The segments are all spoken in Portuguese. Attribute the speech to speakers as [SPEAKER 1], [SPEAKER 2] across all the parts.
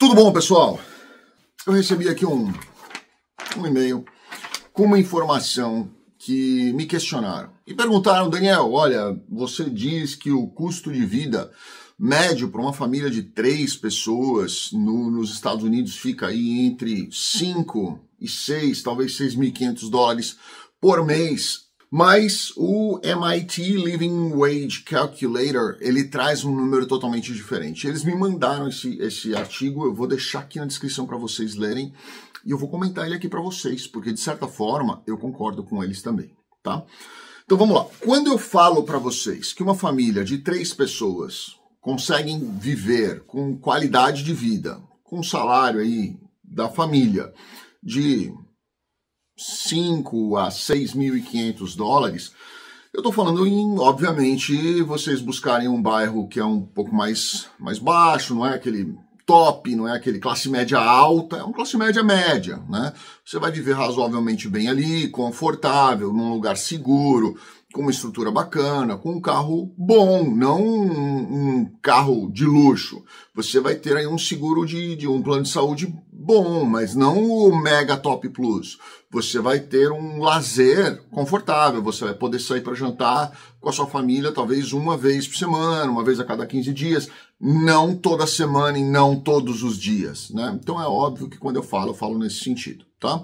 [SPEAKER 1] Tudo bom, pessoal? Eu recebi aqui um, um e-mail com uma informação que me questionaram. E perguntaram, Daniel, olha, você diz que o custo de vida médio para uma família de três pessoas no, nos Estados Unidos fica aí entre 5 e 6, talvez 6.500 dólares por mês. Mas o MIT Living Wage Calculator, ele traz um número totalmente diferente. Eles me mandaram esse, esse artigo, eu vou deixar aqui na descrição para vocês lerem e eu vou comentar ele aqui para vocês, porque de certa forma eu concordo com eles também, tá? Então vamos lá. Quando eu falo para vocês que uma família de três pessoas conseguem viver com qualidade de vida, com salário aí da família de 5 a 6.500 dólares. Eu estou falando em, obviamente, vocês buscarem um bairro que é um pouco mais, mais baixo, não é aquele top, não é aquele classe média alta, é um classe média média, né? Você vai viver razoavelmente bem ali, confortável, num lugar seguro, com uma estrutura bacana, com um carro bom, não um, um carro de luxo. Você vai ter aí um seguro de, de um plano de saúde bom, mas não o mega top plus. Você vai ter um lazer confortável, você vai poder sair para jantar com a sua família talvez uma vez por semana, uma vez a cada 15 dias, não toda semana e não todos os dias, né? Então é óbvio que quando eu falo, eu falo nesse sentido, tá?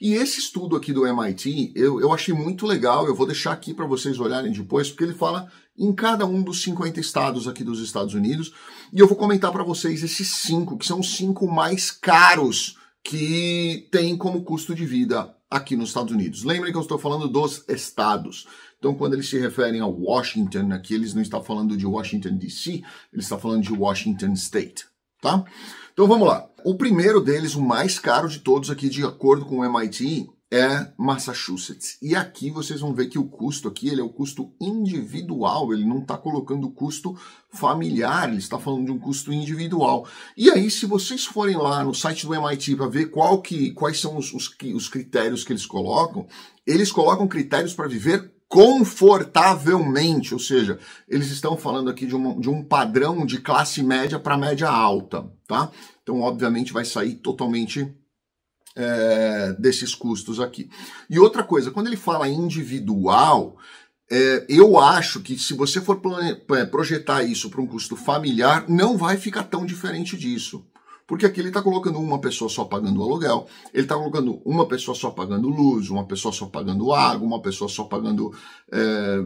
[SPEAKER 1] E esse estudo aqui do MIT, eu, eu achei muito legal, eu vou deixar aqui para vocês olharem depois, porque ele fala em cada um dos 50 estados aqui dos Estados Unidos. E eu vou comentar para vocês esses cinco, que são os cinco mais caros que tem como custo de vida aqui nos Estados Unidos. Lembrem que eu estou falando dos estados. Então, quando eles se referem a Washington, aqui eles não estão falando de Washington DC, eles estão falando de Washington State, tá? Então, vamos lá. O primeiro deles, o mais caro de todos aqui, de acordo com o MIT, é Massachusetts. E aqui vocês vão ver que o custo aqui ele é o custo individual, ele não está colocando o custo familiar, ele está falando de um custo individual. E aí, se vocês forem lá no site do MIT para ver qual que, quais são os, os, os critérios que eles colocam, eles colocam critérios para viver confortavelmente, ou seja, eles estão falando aqui de, uma, de um padrão de classe média para média alta, tá? Então, obviamente, vai sair totalmente é, desses custos aqui. E outra coisa, quando ele fala individual, é, eu acho que se você for é, projetar isso para um custo familiar, não vai ficar tão diferente disso. Porque aqui ele está colocando uma pessoa só pagando o aluguel, ele está colocando uma pessoa só pagando luz, uma pessoa só pagando água, uma pessoa só pagando é,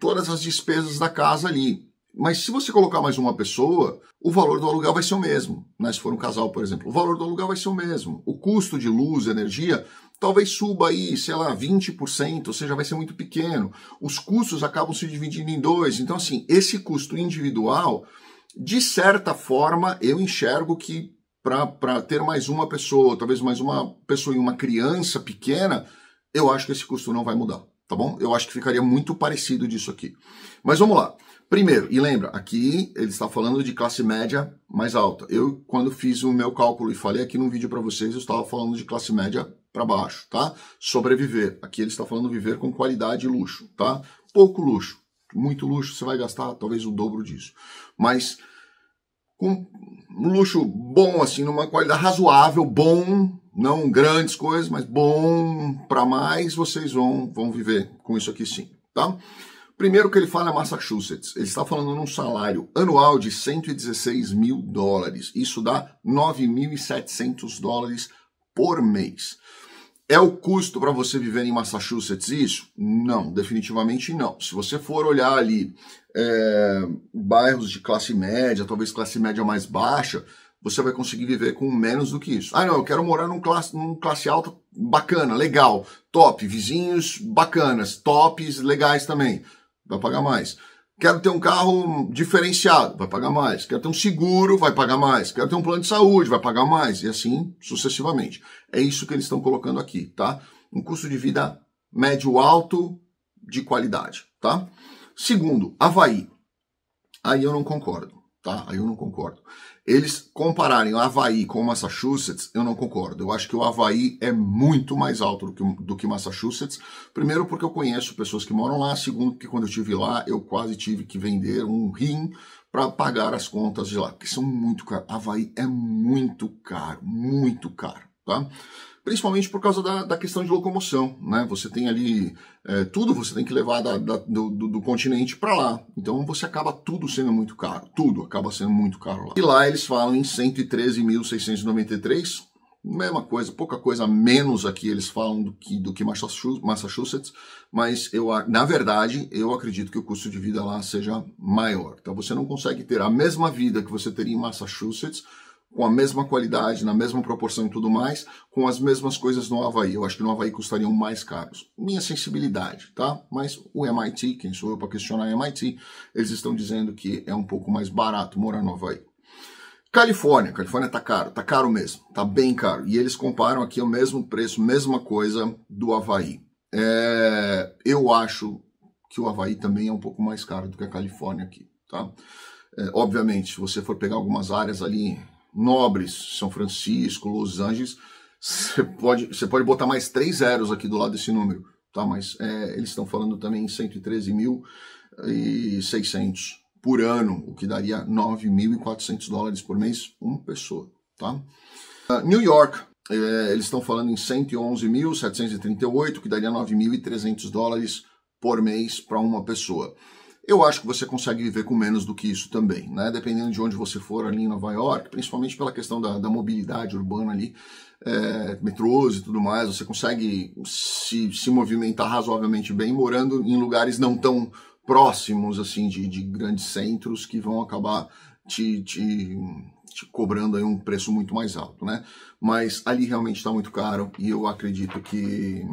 [SPEAKER 1] todas as despesas da casa ali. Mas se você colocar mais uma pessoa, o valor do aluguel vai ser o mesmo. Né? Se for um casal, por exemplo, o valor do aluguel vai ser o mesmo. O custo de luz, energia, talvez suba aí, sei lá, 20%, ou seja, vai ser muito pequeno. Os custos acabam se dividindo em dois. Então, assim, esse custo individual, de certa forma, eu enxergo que para ter mais uma pessoa, talvez mais uma pessoa e uma criança pequena, eu acho que esse custo não vai mudar tá bom? Eu acho que ficaria muito parecido disso aqui. Mas vamos lá. Primeiro, e lembra, aqui ele está falando de classe média mais alta. Eu, quando fiz o meu cálculo e falei aqui num vídeo para vocês, eu estava falando de classe média para baixo, tá? Sobreviver. Aqui ele está falando viver com qualidade e luxo, tá? Pouco luxo. Muito luxo, você vai gastar talvez o dobro disso. Mas com um luxo bom, assim, numa qualidade razoável, bom, não grandes coisas, mas bom para mais, vocês vão, vão viver com isso aqui sim, tá? Primeiro que ele fala é Massachusetts. Ele está falando num salário anual de 116 mil dólares. Isso dá 9.700 dólares por mês. É o custo para você viver em Massachusetts isso? Não, definitivamente não. Se você for olhar ali é, bairros de classe média, talvez classe média mais baixa, você vai conseguir viver com menos do que isso. Ah, não, eu quero morar num classe, num classe alta bacana, legal, top, vizinhos bacanas, tops legais também, vai pagar mais. Quero ter um carro diferenciado, vai pagar mais. Quero ter um seguro, vai pagar mais. Quero ter um plano de saúde, vai pagar mais. E assim sucessivamente. É isso que eles estão colocando aqui, tá? Um custo de vida médio-alto de qualidade, tá? Segundo, Havaí. Aí eu não concordo tá? Aí eu não concordo. Eles compararem o Havaí com o Massachusetts, eu não concordo. Eu acho que o Havaí é muito mais alto do que, do que Massachusetts. Primeiro, porque eu conheço pessoas que moram lá. Segundo, que quando eu estive lá, eu quase tive que vender um rim para pagar as contas de lá, que são muito caras. Havaí é muito caro, muito caro, tá? principalmente por causa da, da questão de locomoção, né? Você tem ali é, tudo, você tem que levar da, da, do, do, continente para lá. Então você acaba tudo sendo muito caro, tudo acaba sendo muito caro lá. E lá eles falam em 113.693, mesma coisa, pouca coisa menos aqui eles falam do que, do que Massachusetts, mas eu, na verdade eu acredito que o custo de vida lá seja maior. Então você não consegue ter a mesma vida que você teria em Massachusetts com a mesma qualidade, na mesma proporção e tudo mais, com as mesmas coisas no Havaí. Eu acho que no Havaí custariam mais caros. Minha sensibilidade, tá? Mas o MIT, quem sou eu para questionar o MIT, eles estão dizendo que é um pouco mais barato morar no Havaí. Califórnia, Califórnia tá caro, tá caro mesmo, tá bem caro. E eles comparam aqui o mesmo preço, mesma coisa do Havaí. É, eu acho que o Havaí também é um pouco mais caro do que a Califórnia aqui, tá? É, obviamente, se você for pegar algumas áreas ali nobres, São Francisco, Los Angeles, você pode, você pode botar mais três zeros aqui do lado desse número, tá? Mas é, eles estão falando também em 113.600 por ano, o que daria 9.400 dólares por mês, uma pessoa, tá? Uh, New York, é, eles estão falando em 111.738, que daria 9.300 dólares por mês para uma pessoa. Eu acho que você consegue viver com menos do que isso também, né? Dependendo de onde você for ali em Nova York, principalmente pela questão da, da mobilidade urbana ali, é, metrôs e tudo mais, você consegue se, se movimentar razoavelmente bem morando em lugares não tão próximos assim de, de grandes centros que vão acabar te, te, te, cobrando aí um preço muito mais alto, né? Mas ali realmente está muito caro e eu acredito que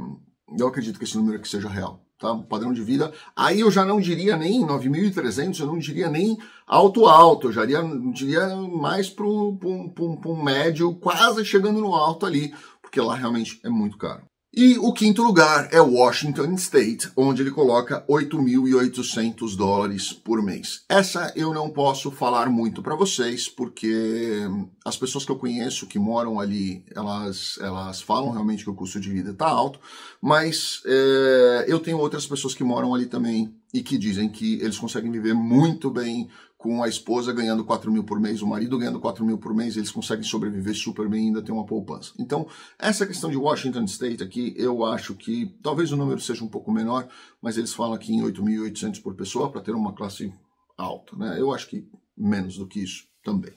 [SPEAKER 1] eu acredito que esse número aqui seja real tá? padrão de vida. Aí eu já não diria nem 9.300, eu não diria nem alto alto, eu já diria, diria mais para um médio, quase chegando no alto ali, porque lá realmente é muito caro. E o quinto lugar é Washington State, onde ele coloca 8.800 dólares por mês. Essa eu não posso falar muito para vocês, porque hum, as pessoas que eu conheço que moram ali, elas, elas falam realmente que o custo de vida está alto, mas é, eu tenho outras pessoas que moram ali também e que dizem que eles conseguem viver muito bem com a esposa ganhando 4 mil por mês, o marido ganhando 4 mil por mês, eles conseguem sobreviver super bem e ainda tem uma poupança. Então, essa questão de Washington State aqui, eu acho que talvez o número seja um pouco menor, mas eles falam aqui em 8.800 por pessoa para ter uma classe alta. Né? Eu acho que menos do que isso também.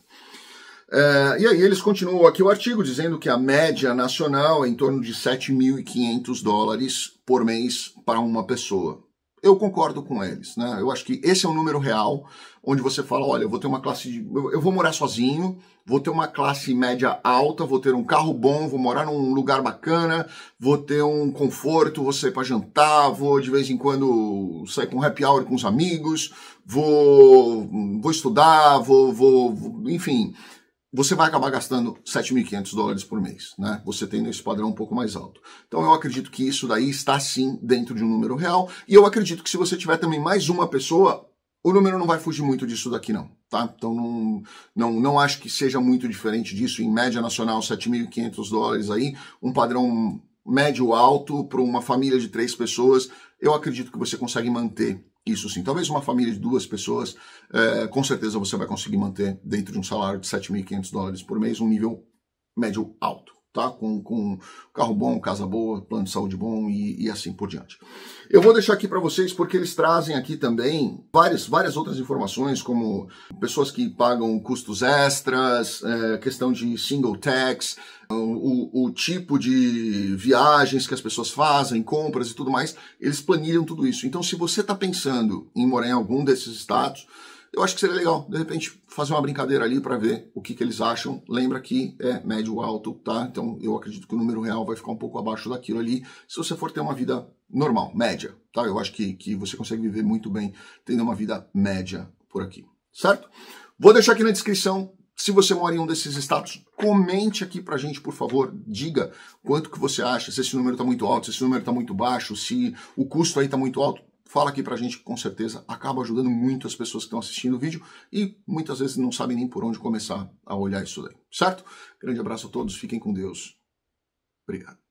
[SPEAKER 1] É, e aí eles continuam aqui o artigo dizendo que a média nacional é em torno de 7.500 dólares por mês para uma pessoa eu concordo com eles, né? Eu acho que esse é um número real, onde você fala, olha, eu vou ter uma classe, de, eu vou morar sozinho, vou ter uma classe média alta, vou ter um carro bom, vou morar num lugar bacana, vou ter um conforto, vou sair para jantar, vou de vez em quando sair com um happy hour com os amigos, vou, vou estudar, vou, vou, vou enfim, você vai acabar gastando 7.500 dólares por mês, né? Você tem esse padrão um pouco mais alto. Então eu acredito que isso daí está sim dentro de um número real, e eu acredito que se você tiver também mais uma pessoa, o número não vai fugir muito disso daqui não, tá? Então não não, não acho que seja muito diferente disso, em média nacional 7.500 dólares aí, um padrão médio alto para uma família de três pessoas, eu acredito que você consegue manter isso sim, talvez uma família de duas pessoas, é, com certeza você vai conseguir manter dentro de um salário de 7.500 dólares por mês um nível médio alto tá? Com, com carro bom, casa boa, plano de saúde bom e, e assim por diante. Eu vou deixar aqui para vocês porque eles trazem aqui também várias, várias outras informações, como pessoas que pagam custos extras, é, questão de single tax, o, o, tipo de viagens que as pessoas fazem, compras e tudo mais, eles planilham tudo isso. Então, se você está pensando em morar em algum desses estados, eu acho que seria legal, de repente, fazer uma brincadeira ali para ver o que, que eles acham. Lembra que é médio alto, tá? Então eu acredito que o número real vai ficar um pouco abaixo daquilo ali. Se você for ter uma vida normal, média, tá? Eu acho que, que você consegue viver muito bem tendo uma vida média por aqui, certo? Vou deixar aqui na descrição se você mora em um desses estados, comente aqui pra gente, por favor. Diga quanto que você acha, se esse número está muito alto, se esse número está muito baixo, se o custo aí está muito alto fala aqui pra gente, com certeza acaba ajudando muito as pessoas que estão assistindo o vídeo e muitas vezes não sabem nem por onde começar a olhar isso daí, certo? Grande abraço a todos, fiquem com Deus. Obrigado.